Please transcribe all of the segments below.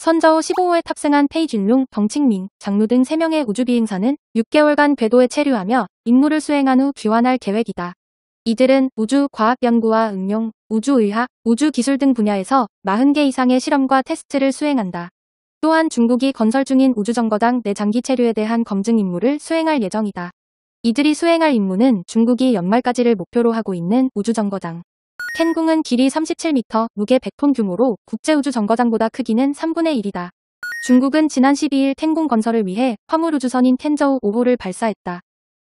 선저우 15호에 탑승한 페이준룽, 덩칭민, 장루 등 3명의 우주비행사는 6개월간 궤도에 체류하며 임무를 수행한 후 귀환할 계획이다. 이들은 우주 과학 연구와 응용, 우주의학, 우주기술 등 분야에서 40개 이상의 실험과 테스트를 수행한다. 또한 중국이 건설 중인 우주정거당 내장기 체류에 대한 검증 임무를 수행할 예정이다. 이들이 수행할 임무는 중국이 연말까지를 목표로 하고 있는 우주정거당 켄궁은 길이 37m, 무게 100톤 규모로 국제우주정거장보다 크기는 3분의 1이다. 중국은 지난 12일 텐궁 건설을 위해 화물우주선인 텐저우 5호를 발사했다.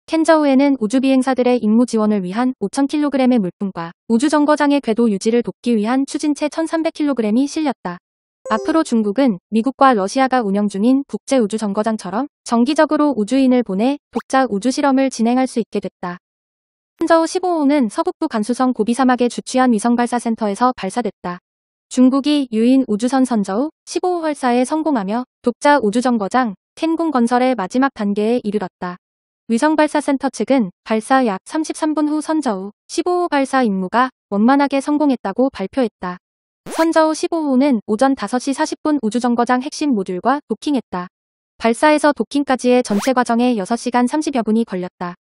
텐저우에는 우주비행사들의 임무 지원을 위한 5,000kg의 물품과 우주정거장의 궤도 유지를 돕기 위한 추진체 1,300kg이 실렸다. 앞으로 중국은 미국과 러시아가 운영 중인 국제우주정거장처럼 정기적으로 우주인을 보내 독자 우주실험을 진행할 수 있게 됐다. 한저우 15호는 서북부 간수성 고비사막의 주취한 위성발사센터에서 발사됐다. 중국이 유인 우주선 선저우 15호 활사에 성공하며 독자 우주정거장 캔공 건설의 마지막 단계에 이르렀다. 위성발사센터 측은 발사 약 33분 후 선저우 15호 발사 임무가 원만하게 성공했다고 발표했다. 선저우 15호는 오전 5시 40분 우주정거장 핵심 모듈과 도킹했다. 발사에서 도킹까지의 전체 과정에 6시간 30여 분이 걸렸다.